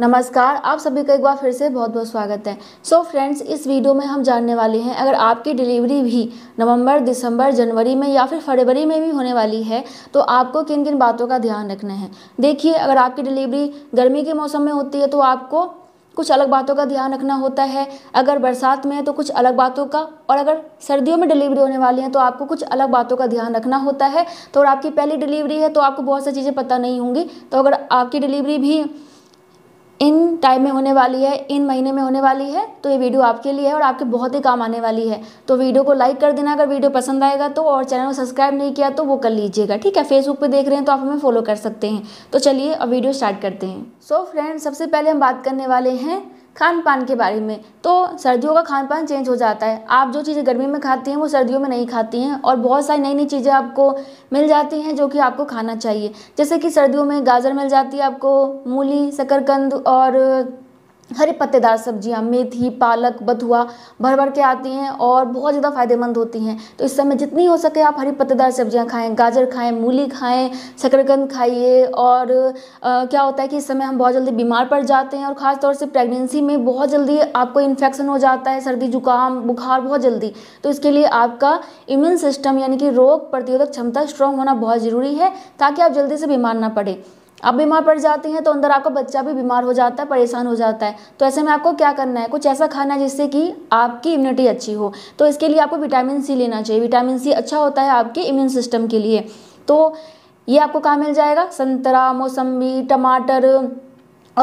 नमस्कार आप सभी का एक बार फिर से बहुत बहुत स्वागत है सो so फ्रेंड्स इस वीडियो में हम जानने वाले हैं अगर आपकी डिलीवरी भी नवंबर दिसंबर जनवरी में या फिर फरवरी में भी होने वाली है तो आपको किन किन बातों का ध्यान रखना है देखिए अगर आपकी डिलीवरी गर्मी के मौसम में होती है तो आपको कुछ अलग बातों का ध्यान रखना होता है अगर बरसात में है तो कुछ अलग बातों का और अगर सर्दियों में डिलीवरी होने वाली है तो आपको कुछ अलग बातों का ध्यान रखना होता है तो अगर आपकी पहली डिलीवरी है तो आपको बहुत सारी चीज़ें पता नहीं होंगी तो अगर आपकी डिलीवरी भी इन टाइम में होने वाली है इन महीने में होने वाली है तो ये वीडियो आपके लिए है और आपके बहुत ही काम आने वाली है तो वीडियो को लाइक कर देना अगर वीडियो पसंद आएगा तो और चैनल को सब्सक्राइब नहीं किया तो वो कर लीजिएगा ठीक है फेसबुक पर देख रहे हैं तो आप हमें फॉलो कर सकते हैं तो चलिए अब वीडियो स्टार्ट करते हैं सो so, फ्रेंड सबसे पहले हम बात करने वाले हैं खान पान के बारे में तो सर्दियों का खान पान चेंज हो जाता है आप जो चीज़ें गर्मी में खाती हैं वो सर्दियों में नहीं खाती हैं और बहुत सारी नई नई चीज़ें आपको मिल जाती हैं जो कि आपको खाना चाहिए जैसे कि सर्दियों में गाजर मिल जाती है आपको मूली शकरकंद और हरे पत्तेदार सब्जियां मेथी पालक बथुआ भर भर के आती हैं और बहुत ज़्यादा फायदेमंद होती हैं तो इस समय जितनी हो सके आप हरी पत्तेदार सब्जियां खाएं गाजर खाएं मूली खाएं शकरकंद खाइए और आ, क्या होता है कि इस समय हम बहुत जल्दी बीमार पड़ जाते हैं और ख़ासतौर से प्रेगनेंसी में बहुत जल्दी आपको इन्फेक्शन हो जाता है सर्दी जुकाम बुखार बहुत जल्दी तो इसके लिए आपका इम्यून सिस्टम यानी कि रोग प्रतिरोधक क्षमता स्ट्रांग होना बहुत ज़रूरी है ताकि आप जल्दी से बीमार ना पड़े आप बीमार पड़ जाती हैं तो अंदर आपका बच्चा भी बीमार हो जाता है परेशान हो जाता है तो ऐसे में आपको क्या करना है कुछ ऐसा खाना है जिससे कि आपकी इम्यूनिटी अच्छी हो तो इसके लिए आपको विटामिन सी लेना चाहिए विटामिन सी अच्छा होता है आपके इम्यून सिस्टम के लिए तो ये आपको कहाँ मिल जाएगा संतरा मौसम्बी टमाटर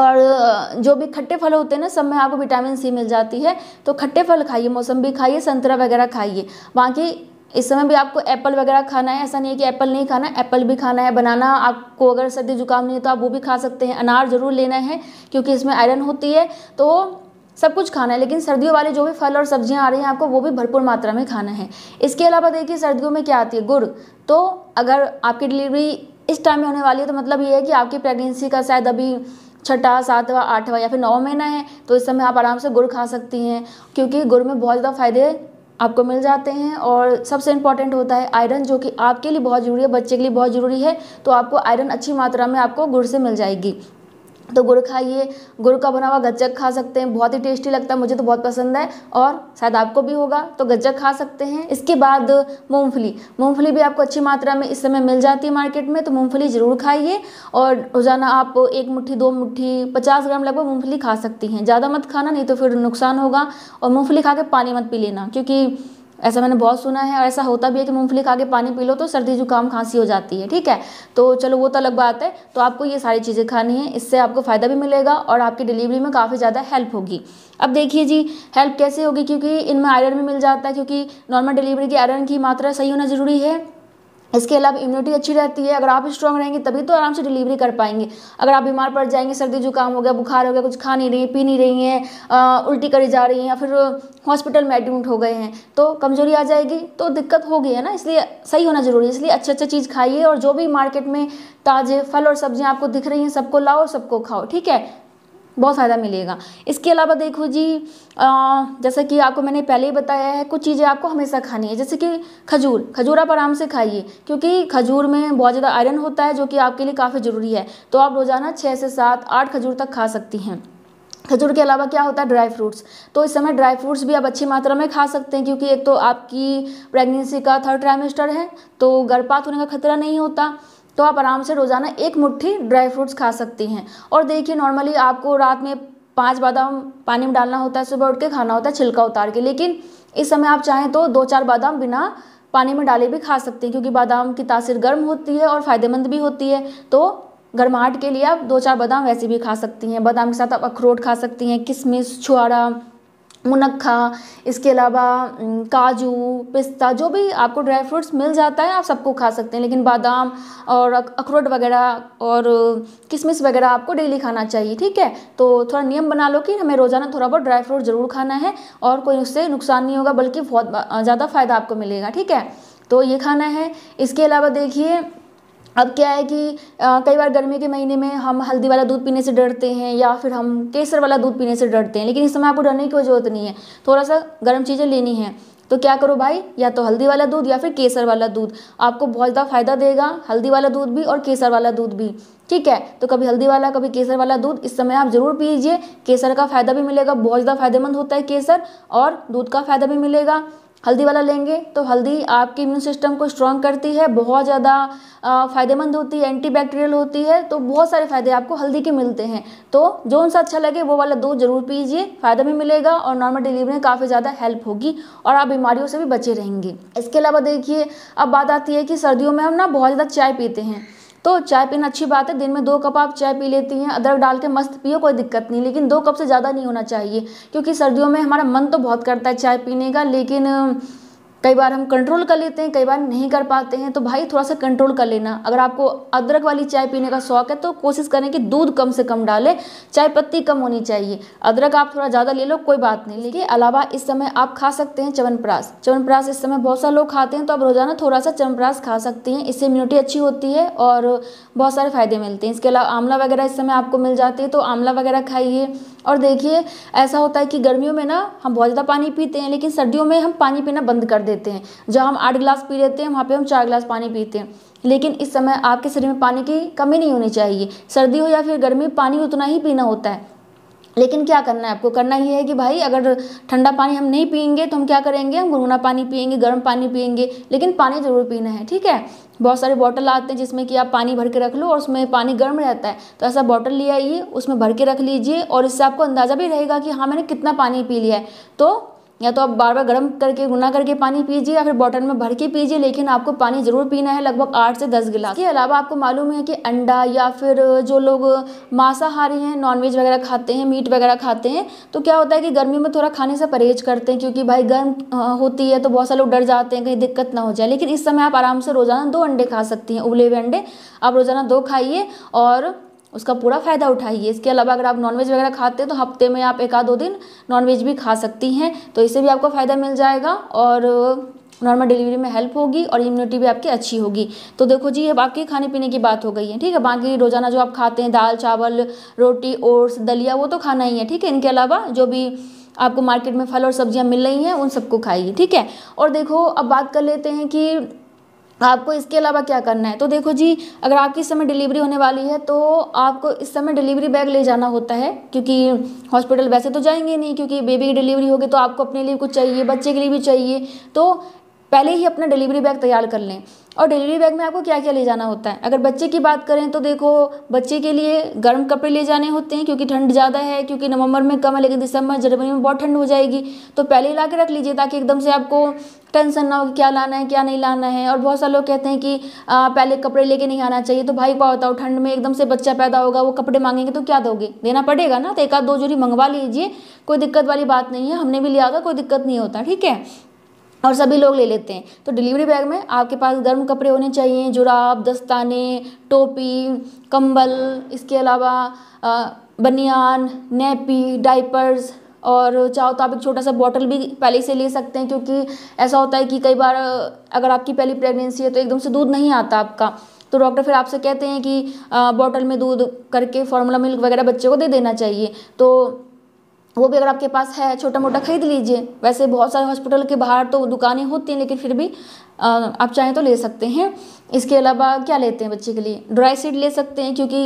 और जो भी खट्टे फल होते हैं ना सब में आपको विटामिन सी मिल जाती है तो खट्टे फल खाइए मौसम्बी खाइए संतरा वगैरह खाइए बाकी इस समय भी आपको एप्पल वगैरह खाना है ऐसा नहीं है कि एप्पल नहीं खाना एप्पल भी खाना है बनाना आपको अगर सर्दी जुकाम नहीं है तो आप वो भी खा सकते हैं अनार ज़रूर लेना है क्योंकि इसमें आयरन होती है तो सब कुछ खाना है लेकिन सर्दियों वाले जो भी फल और सब्जियां आ रही हैं आपको वो भी भरपूर मात्रा में खाना है इसके अलावा देखिए सर्दियों में क्या आती है गुड़ तो अगर आपकी डिलीवरी इस टाइम में होने वाली है तो मतलब ये है कि आपकी प्रेगनेंसी का शायद अभी छठा सातवा आठवा या फिर नौ महीना है तो इस समय आप आराम से गुड़ खा सकती हैं क्योंकि गुड़ में बहुत ज़्यादा फायदे आपको मिल जाते हैं और सबसे इम्पॉर्टेंट होता है आयरन जो कि आपके लिए बहुत ज़रूरी है बच्चे के लिए बहुत ज़रूरी है तो आपको आयरन अच्छी मात्रा में आपको गुड़ से मिल जाएगी तो गुड़ खाइए गुड़ का बना हुआ गज्जक खा सकते हैं बहुत ही टेस्टी लगता है मुझे तो बहुत पसंद है और शायद आपको भी होगा तो गच्चक खा सकते हैं इसके बाद मूंगफली मूंगफली भी आपको अच्छी मात्रा में इस समय मिल जाती है मार्केट में तो मूंगफली ज़रूर खाइए और रोज़ाना आप एक मुट्ठी दो मुट्ठी पचास ग्राम लगभग मूँगफली खा सकती हैं ज़्यादा मत खाना नहीं तो फिर नुकसान होगा और मूँगफली खा के पानी मत पी लेना क्योंकि ऐसा मैंने बहुत सुना है और ऐसा होता भी है कि मूँगफली खा के पानी पी लो तो सर्दी जुकाम खांसी हो जाती है ठीक है तो चलो वो तो अलग बात है तो आपको ये सारी चीज़ें खानी है इससे आपको फ़ायदा भी मिलेगा और आपकी डिलीवरी में काफ़ी ज़्यादा हेल्प होगी अब देखिए जी हेल्प कैसे होगी क्योंकि इनमें आयरन भी मिल जाता है क्योंकि नॉर्मल डिलीवरी की आयरन की मात्रा सही होना ज़रूरी है इसके अलावा इम्यूनिटी अच्छी रहती है अगर आप स्ट्रांग रहेंगे तभी तो आराम से डिलीवरी कर पाएंगे अगर आप बीमार पड़ जाएंगे सर्दी जुकाम हो गया बुखार हो गया कुछ खा नहीं रही पी नहीं रही हैं उल्टी करी जा रही हैं या फिर हॉस्पिटल में एडमिट हो गए हैं तो कमज़ोरी आ जाएगी तो दिक्कत होगी है ना इसलिए सही होना ज़रूरी है इसलिए अच्छे अच्छी चीज़ खाइए और जो भी मार्केट में ताज़े फल और सब्ज़ियाँ आपको दिख रही हैं सबको लाओ और सबको खाओ ठीक है बहुत फ़ायदा मिलेगा इसके अलावा देखो जी आ, जैसा कि आपको मैंने पहले ही बताया है कुछ चीज़ें आपको हमेशा खानी है जैसे कि खजूर खजूर आप आराम से खाइए क्योंकि खजूर में बहुत ज़्यादा आयरन होता है जो कि आपके लिए काफ़ी ज़रूरी है तो आप रोज़ाना छः से सात आठ खजूर तक खा सकती हैं खजूर के अलावा क्या होता है ड्राई फ्रूट्स तो इस समय ड्राई फ्रूट्स भी आप अच्छी मात्रा में खा सकते हैं क्योंकि एक तो आपकी प्रेगनेंसी का थर्ड ट्राइमेस्टर है तो गर्भपात होने का खतरा नहीं होता तो आप आराम से रोज़ाना एक मुट्ठी ड्राई फ्रूट्स खा सकती हैं और देखिए नॉर्मली आपको रात में पाँच बादाम पानी में डालना होता है सुबह उठ के खाना होता है छिलका उतार के लेकिन इस समय आप चाहें तो दो चार बादाम बिना पानी में डाले भी खा सकते हैं क्योंकि बादाम की तासीर गर्म होती है और फ़ायदेमंद भी होती है तो गर्माहट के लिए आप दो चार बादाम वैसे भी खा सकती हैं बादाम के साथ आप अखरोट खा सकती हैं किशमिश छुआरा मुनक्खा इसके अलावा काजू पिस्ता जो भी आपको ड्राई फ्रूट्स मिल जाता है आप सबको खा सकते हैं लेकिन बादाम और अखरोट वगैरह और किशमिश वगैरह आपको डेली खाना चाहिए ठीक है तो थोड़ा नियम बना लो कि हमें रोज़ाना थोड़ा बहुत ड्राई फ्रूट ज़रूर खाना है और कोई उससे नुकसान नहीं होगा बल्कि बहुत ज़्यादा फ़ायदा आपको मिलेगा ठीक है तो ये खाना है इसके अलावा देखिए अब क्या है कि आ, कई बार गर्मी के महीने में हम हल्दी वाला दूध पीने से डरते हैं या फिर हम केसर वाला दूध पीने से डरते हैं लेकिन इस समय आपको डरने की कोई ज़रूरत नहीं है थोड़ा सा गर्म चीज़ें लेनी है तो क्या करो भाई या तो हल्दी वाला दूध या फिर केसर वाला दूध आपको बहुत ज़्यादा फायदा देगा हल्दी वाला दूध भी और केसर वाला दूध भी ठीक है तो कभी हल्दी वाला कभी केसर वाला दूध इस समय आप ज़रूर पीजिए केसर का फ़ायदा भी मिलेगा बहुत ज़्यादा फायदेमंद होता है केसर और दूध का फ़ायदा भी मिलेगा हल्दी वाला लेंगे तो हल्दी आपके इम्यून सिस्टम को स्ट्रॉन्ग करती है बहुत ज़्यादा फ़ायदेमंद होती है एंटीबैक्टीरियल होती है तो बहुत सारे फ़ायदे आपको हल्दी के मिलते हैं तो जो उनसे अच्छा लगे वो वाला दूध जरूर पीजिए फ़ायदा भी मिलेगा और नॉर्मल डिलीवरी में काफ़ी ज़्यादा हेल्प होगी और आप बीमारियों से भी बचे रहेंगे इसके अलावा देखिए अब बात आती है कि सर्दियों में हम ना बहुत ज़्यादा चाय पीते हैं तो चाय पीना अच्छी बात है दिन में दो कप आप चाय पी लेती हैं अदरक डाल के मस्त पियो कोई दिक्कत नहीं लेकिन दो कप से ज़्यादा नहीं होना चाहिए क्योंकि सर्दियों में हमारा मन तो बहुत करता है चाय पीने का लेकिन कई बार हम कंट्रोल कर लेते हैं कई बार नहीं कर पाते हैं तो भाई थोड़ा सा कंट्रोल कर लेना अगर आपको अदरक वाली चाय पीने का शौक है तो कोशिश करें कि दूध कम से कम डालें चाय पत्ती कम होनी चाहिए अदरक आप थोड़ा ज़्यादा ले लो कोई बात नहीं लेकिन अलावा इस समय आप खा सकते हैं चवनप्रास चवनप्रास इस समय बहुत सारे लोग खाते हैं तो आप रोज़ाना थोड़ा सा चवनप्रास खा सकती हैं इससे इम्यूनिटी अच्छी होती है और बहुत सारे फ़ायदे मिलते हैं इसके अलावा आंवला वगैरह इस समय आपको मिल जाती है तो आंवला वगैरह खाइए और देखिए ऐसा होता है कि गर्मियों में ना हम बहुत ज़्यादा पानी पीते हैं लेकिन सर्दियों में हम पानी पीना बंद कर देते हैं जहाँ हम आठ गिलास पी लेते हैं वहाँ पे हम चार गिलास पानी पीते हैं लेकिन इस समय आपके शरीर में पानी की कमी नहीं होनी चाहिए सर्दी हो या फिर गर्मी पानी उतना ही पीना होता है लेकिन क्या करना है आपको करना ये है कि भाई अगर ठंडा पानी हम नहीं पियेंगे तो हम क्या करेंगे हम गुनगुना पानी पियेंगे गर्म पानी पियेंगे लेकिन पानी ज़रूर पीना है ठीक है बहुत सारे बॉटल आते हैं जिसमें कि आप पानी भर के रख लो और उसमें पानी गर्म रहता है तो ऐसा बॉटल ले आइए उसमें भर के रख लीजिए और इससे आपको अंदाज़ा भी रहेगा कि हाँ मैंने कितना पानी पी लिया है तो या तो आप बार बार गर्म करके गुना करके पानी पीजिए या फिर बॉटल में भर के पीजिए लेकिन आपको पानी ज़रूर पीना है लगभग आठ से दस गिलास इसके अलावा आपको मालूम है कि अंडा या फिर जो लोग मांसाहारी हैं नॉनवेज वगैरह खाते हैं मीट वगैरह खाते हैं तो क्या होता है कि गर्मी में थोड़ा खाने से परहेज करते हैं क्योंकि भाई गर्म होती है तो बहुत सारे लोग डर जाते हैं कहीं दिक्कत ना हो जाए लेकिन इस समय आप आराम से रोज़ाना दो अंडे खा सकती हैं उबले हुए अंडे आप रोज़ाना दो खाइए और उसका पूरा फ़ायदा उठाइए इसके अलावा अगर आप नॉनवेज वगैरह खाते हैं तो हफ्ते में आप एक आध दो दिन नॉनवेज भी खा सकती हैं तो इससे भी आपको फ़ायदा मिल जाएगा और नॉर्मल डिलीवरी में हेल्प होगी और इम्यूनिटी भी आपकी अच्छी होगी तो देखो जी ये आपके खाने पीने की बात हो गई है ठीक है बाकी रोज़ाना जो आप खाते हैं दाल चावल रोटी ओट्स दलिया वो तो खाना ही है ठीक है इनके अलावा जो भी आपको मार्केट में फल और सब्जियां मिल रही हैं उन सबको खाइए ठीक है और देखो अब बात कर लेते हैं कि आपको इसके अलावा क्या करना है तो देखो जी अगर आपकी इस समय डिलीवरी होने वाली है तो आपको इस समय डिलीवरी बैग ले जाना होता है क्योंकि हॉस्पिटल वैसे तो जाएंगे नहीं क्योंकि बेबी की डिलीवरी होगी तो आपको अपने लिए कुछ चाहिए बच्चे के लिए भी चाहिए तो पहले ही अपना डिलीवरी बैग तैयार कर लें और डिलीवरी बैग में आपको क्या क्या ले जाना होता है अगर बच्चे की बात करें तो देखो बच्चे के लिए गर्म कपड़े ले जाने होते हैं क्योंकि ठंड ज़्यादा है क्योंकि नवंबर में कम है लेकिन दिसंबर जनवरी में बहुत ठंड हो जाएगी तो पहले ही ला के रख लीजिए ताकि एकदम से आपको टेंशन ना हो कि क्या लाना है क्या नहीं लाना है और बहुत सारे लोग कहते हैं कि आ, पहले कपड़े लेके नहीं आना चाहिए तो भाई क्या बताओ ठंड में एकदम से बच्चा पैदा होगा वो कपड़े मांगेंगे तो क्या दोगे देना पड़ेगा ना तो एक आध दो जोड़ी मंगवा लीजिए कोई दिक्कत वाली बात नहीं है हमने भी लिया होगा कोई दिक्कत नहीं होता ठीक है और सभी लोग ले लेते हैं तो डिलीवरी बैग में आपके पास गर्म कपड़े होने चाहिए जुराब दस्ताने टोपी कंबल इसके अलावा बनियान नेपी डाइपर्स और चाहो तो आप एक छोटा सा बॉटल भी पहले से ले सकते हैं क्योंकि ऐसा होता है कि कई बार अगर आपकी पहली प्रेगनेंसी है तो एकदम से दूध नहीं आता आपका तो डॉक्टर फिर आपसे कहते हैं कि बॉटल में दूध करके फार्मूला मिल्क वगैरह बच्चे को दे देना चाहिए तो वो भी अगर आपके पास है छोटा मोटा खरीद लीजिए वैसे बहुत सारे हॉस्पिटल के बाहर तो दुकानें होती हैं लेकिन फिर भी आप चाहें तो ले सकते हैं इसके अलावा क्या लेते हैं बच्चे के लिए ड्राई सीड ले सकते हैं क्योंकि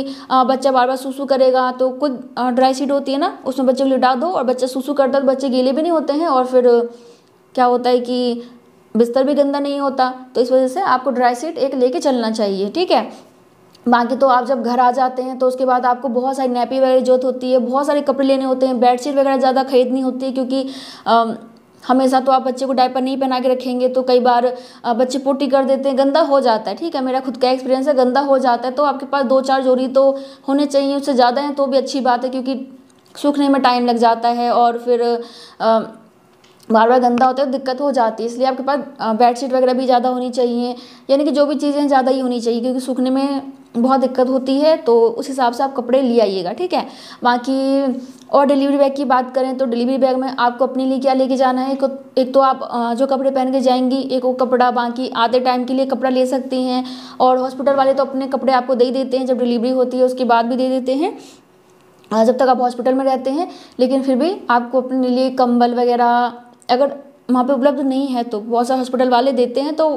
बच्चा बार बार सूसू करेगा तो खुद ड्राई सीड होती है ना उसमें बच्चे को लिटा दो और बच्चा सूसू करता तो बच्चे गीले भी नहीं होते हैं और फिर क्या होता है कि बिस्तर भी गंदा नहीं होता तो इस वजह से आपको ड्राई सीट एक लेके चलना चाहिए ठीक है बाकी तो आप जब घर आ जाते हैं तो उसके बाद आपको बहुत सारी नैपी वगैरह जरूरत होती है बहुत सारे कपड़े लेने होते हैं बेडशीट वगैरह ज़्यादा खरीदनी होती है क्योंकि आ, हमेशा तो आप बच्चे को डायपर नहीं पहना के रखेंगे तो कई बार बच्चे पोटी कर देते हैं गंदा हो जाता है ठीक है मेरा खुद का एक्सपीरियंस है गंदा हो जाता है तो आपके पास दो चार जोड़ी तो होने चाहिए उससे ज़्यादा हैं तो भी अच्छी बात है क्योंकि सूखने में टाइम लग जाता है और फिर बार बार गंदा होता है तो दिक्कत हो जाती है इसलिए आपके पास बेडशीट वगैरह भी ज़्यादा होनी चाहिए यानी कि जो भी चीज़ें ज़्यादा ही होनी चाहिए क्योंकि सूखने में बहुत दिक्कत होती है तो उस हिसाब से आप कपड़े ले आइएगा ठीक है बाकी और डिलीवरी बैग की बात करें तो डिलीवरी बैग में आपको अपने लिए क्या लेके जाना है एक तो आप जो कपड़े पहन के जाएंगी एक वो कपड़ा बाकी आधे टाइम के लिए कपड़ा ले सकती हैं और हॉस्पिटल वाले तो अपने कपड़े आपको दे ही देते हैं जब डिलीवरी होती है उसके बाद भी दे देते हैं जब तक आप हॉस्पिटल में रहते हैं लेकिन फिर भी आपको अपने लिए कंबल वगैरह अगर वहाँ पे उपलब्ध नहीं है तो बहुत सारे हॉस्पिटल वाले देते हैं तो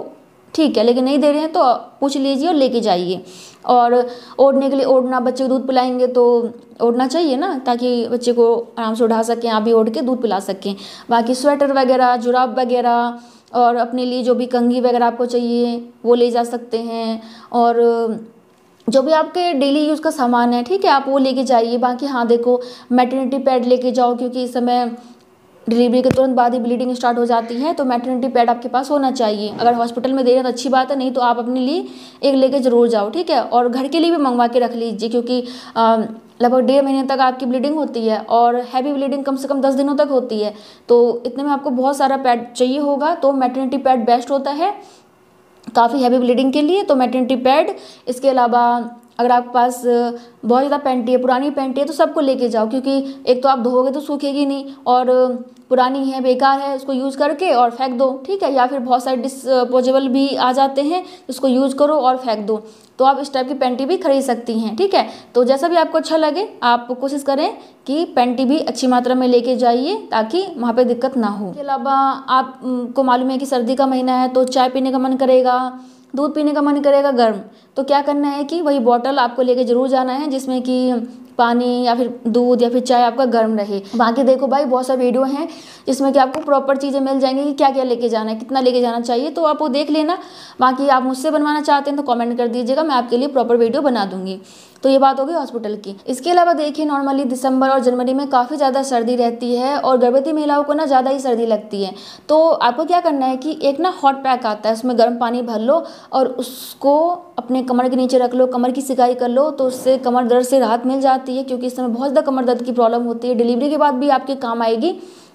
ठीक है लेकिन नहीं दे रहे हैं तो पूछ लीजिए और लेके जाइए और ओढ़ने के लिए ओढ़ना बच्चे को दूध पिलाएंगे तो ओढ़ना चाहिए ना ताकि बच्चे को आराम से उठा सकें आप भी ओढ़ के दूध पिला सकें बाकी स्वेटर वगैरह जुराब वगैरह और अपने लिए जो भी कंगी वगैरह आपको चाहिए वो ले जा सकते हैं और जो भी आपके डेली यूज़ का सामान है ठीक है आप वो लेके जाइए बाकी हाँ देखो मेटर्निटी पैड लेके जाओ क्योंकि इस समय डिलीवरी के तुरंत बाद ही ब्लीडिंग स्टार्ट हो जाती है तो मैटरनिटी पैड आपके पास होना चाहिए अगर हॉस्पिटल में दे रहे हैं तो अच्छी बात है नहीं तो आप अपने लिए एक लेके ज़रूर जाओ ठीक है और घर के लिए भी मंगवा के रख लीजिए क्योंकि लगभग डेढ़ महीने तक आपकी ब्लीडिंग होती है और हैवी ब्लीडिंग कम से कम दस दिनों तक होती है तो इतने में आपको बहुत सारा पैड चाहिए होगा तो मैटरनिटी पैड बेस्ट होता है काफ़ी हैवी ब्लीडिंग के लिए तो मैटरनिटी पैड इसके अलावा अगर आपके पास बहुत ज़्यादा पैंटी है पुरानी पैंटी है तो सबको लेके जाओ क्योंकि एक तो आप धोगे तो सूखेगी नहीं और पुरानी है बेकार है उसको यूज़ करके और फेंक दो ठीक है या फिर बहुत सारे डिस्पोजेबल भी आ जाते हैं तो उसको यूज़ करो और फेंक दो तो आप इस टाइप की पेंटी भी खरीद सकती हैं ठीक है तो जैसा भी आपको अच्छा लगे आप कोशिश करें कि पेंटी भी अच्छी मात्रा में लेके जाइए ताकि वहाँ पे दिक्कत ना हो इसके अलावा आपको मालूम है कि सर्दी का महीना है तो चाय पीने का मन करेगा दूध पीने का मन करेगा गर्म तो क्या करना है कि वही बॉटल आपको लेके ज़रूर जाना है जिसमें कि पानी या फिर दूध या फिर चाय आपका गर्म रहे बाकी देखो भाई बहुत सारे वीडियो हैं जिसमें कि आपको प्रॉपर चीज़ें मिल जाएंगी कि क्या क्या लेके जाना है कितना लेके जाना चाहिए तो आप वो देख लेना बाकी आप मुझसे बनवाना चाहते हैं तो कॉमेंट कर दीजिएगा मैं आपके लिए प्रॉपर वीडियो बना दूंगी तो ये बात होगी हॉस्पिटल की इसके अलावा देखिए नॉर्मली दिसंबर और जनवरी में काफ़ी ज़्यादा सर्दी रहती है और गर्भवती महिलाओं को ना ज़्यादा ही सर्दी लगती है तो आपको क्या करना है कि एक ना हॉट पैक आता है उसमें गर्म पानी भर लो और उसको अपने कमर के नीचे रख लो कमर की सिकाई कर लो तो उससे कमर दर्द से राहत मिल जाती है क्योंकि इस समय बहुत ज़्यादा कमर दर्द की प्रॉब्लम होती है डिलीवरी के बाद भी आपके काम आएगी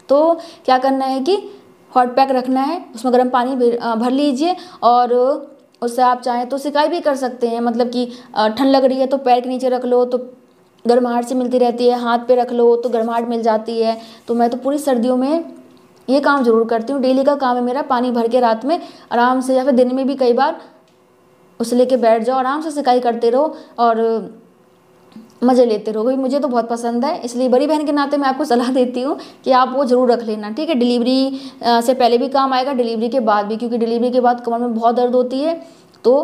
तो क्या करना है कि हॉट पैक रखना है उसमें गर्म पानी भर लीजिए और उससे आप चाहें तो सिकाई भी कर सकते हैं मतलब कि ठंड लग रही है तो पैर के नीचे रख लो तो गर्माहट से मिलती रहती है हाथ पे रख लो तो गर्माहट मिल जाती है तो मैं तो पूरी सर्दियों में ये काम ज़रूर करती हूँ डेली का काम है मेरा पानी भर के रात में आराम से या फिर दिन में भी कई बार उसे लेके बैठ जाओ आराम से सिकाई करते रहो और मज़े लेते रहो भाई मुझे तो बहुत पसंद है इसलिए बड़ी बहन के नाते मैं आपको सलाह देती हूँ कि आप वो ज़रूर रख लेना ठीक है डिलीवरी से पहले भी काम आएगा डिलीवरी के बाद भी क्योंकि डिलीवरी के बाद कमर में बहुत दर्द होती है तो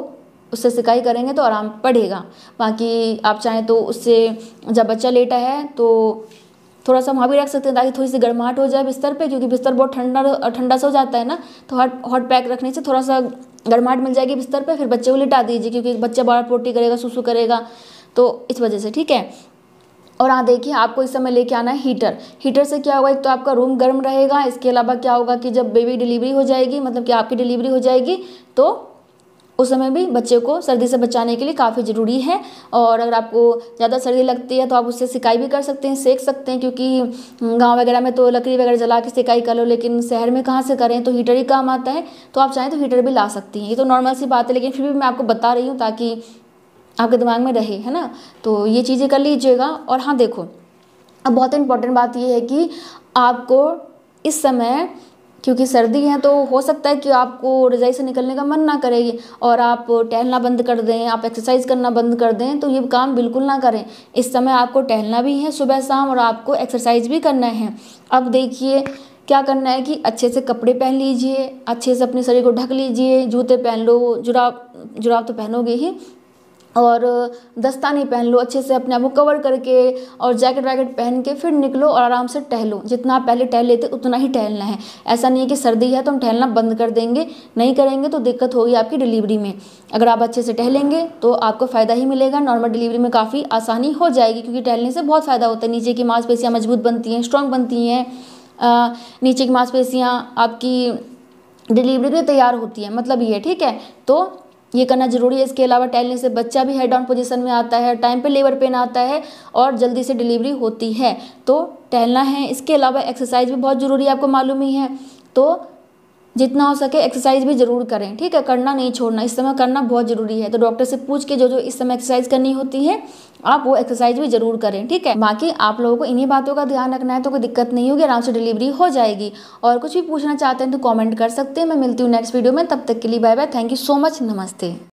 उससे सिकाई करेंगे तो आराम पड़ेगा बाकी आप चाहें तो उससे जब बच्चा लेटा है तो थोड़ा सा वहाँ भी रख सकते हैं ताकि थोड़ी सी गर्माहट हो जाए बिस्तर पे क्योंकि बिस्तर बहुत ठंडा ठंडा सा हो जाता है ना तो हॉट हॉट पैक रखने से थोड़ा सा गर्माहट मिल जाएगी बिस्तर पे फिर बच्चे को लिटा दीजिए क्योंकि बच्चा बार पोटी करेगा सुसु करेगा तो इस वजह से ठीक है और हाँ देखिए आपको इस समय लेके आना है हीटर हीटर से क्या होगा एक तो आपका रूम गर्म रहेगा इसके अलावा क्या होगा कि जब बेबी डिलीवरी हो जाएगी मतलब कि आपकी डिलीवरी हो जाएगी तो उस समय भी बच्चे को सर्दी से बचाने के लिए काफ़ी ज़रूरी है और अगर आपको ज़्यादा सर्दी लगती है तो आप उससे सिकाई भी कर सकते हैं सेक सकते हैं क्योंकि हम्म, गाँव वगैरह में तो लकड़ी वगैरह जला के सिकाई कर लो लेकिन शहर में कहाँ से करें तो हीटर ही काम आता है तो आप चाहें तो हीटर भी ला सकती हैं ये तो नॉर्मल सी बात है लेकिन फिर भी मैं आपको बता रही हूँ ताकि आपके दिमाग में रहे है ना तो ये चीज़ें कर लीजिएगा और हाँ देखो अब बहुत इंपॉर्टेंट बात ये है कि आपको इस समय क्योंकि सर्दी है तो हो सकता है कि आपको रज़ाई से निकलने का मन ना करेगी और आप टहलना बंद कर दें आप एक्सरसाइज करना बंद कर दें तो ये काम बिल्कुल ना करें इस समय आपको टहलना भी है सुबह शाम और आपको एक्सरसाइज भी करना है अब देखिए क्या करना है कि अच्छे से कपड़े पहन लीजिए अच्छे से अपने शरीर को ढक लीजिए जूते पहन लो जुराब जुराब तो पहनोगे ही और दस्ताने पहन लो अच्छे से अपने आप को कवर करके और जैकेट वैकेट पहन के फिर निकलो और आराम से टहलो जितना आप पहले टहल लेते उतना ही टहलना है ऐसा नहीं है कि सर्दी है तो हम टहलना बंद कर देंगे नहीं करेंगे तो दिक्कत होगी आपकी डिलीवरी में अगर आप अच्छे से टहलेंगे तो आपको फ़ायदा ही मिलेगा नॉर्मल डिलीवरी में काफ़ी आसानी हो जाएगी क्योंकि टहलने से बहुत फ़ायदा होता है नीचे की मांसपेशियाँ मजबूत बनती हैं स्ट्रॉन्ग बनती हैं नीचे की मांसपेशियाँ आपकी डिलीवरी के तैयार होती है मतलब ये ठीक है तो ये करना जरूरी है इसके अलावा टहलने से बच्चा भी हेड डाउन पोजीशन में आता है टाइम पे लेबर पेन आता है और जल्दी से डिलीवरी होती है तो टहलना है इसके अलावा एक्सरसाइज भी बहुत ज़रूरी है आपको मालूम ही है तो जितना हो सके एक्सरसाइज भी ज़रूर करें ठीक है करना नहीं छोड़ना इस समय करना बहुत ज़रूरी है तो डॉक्टर से पूछ के जो जो इस समय एक्सरसाइज करनी होती है आप वो एक्सरसाइज भी ज़रूर करें ठीक है बाकी आप लोगों को इन्हीं बातों का ध्यान रखना है तो कोई दिक्कत नहीं होगी आराम से डिलीवरी हो जाएगी और कुछ भी पूछना चाहते हैं तो कॉमेंट कर सकते हैं मैं मिलती हूँ नेक्स्ट वीडियो में तब तक के लिए bye bye thank you so much नमस्ते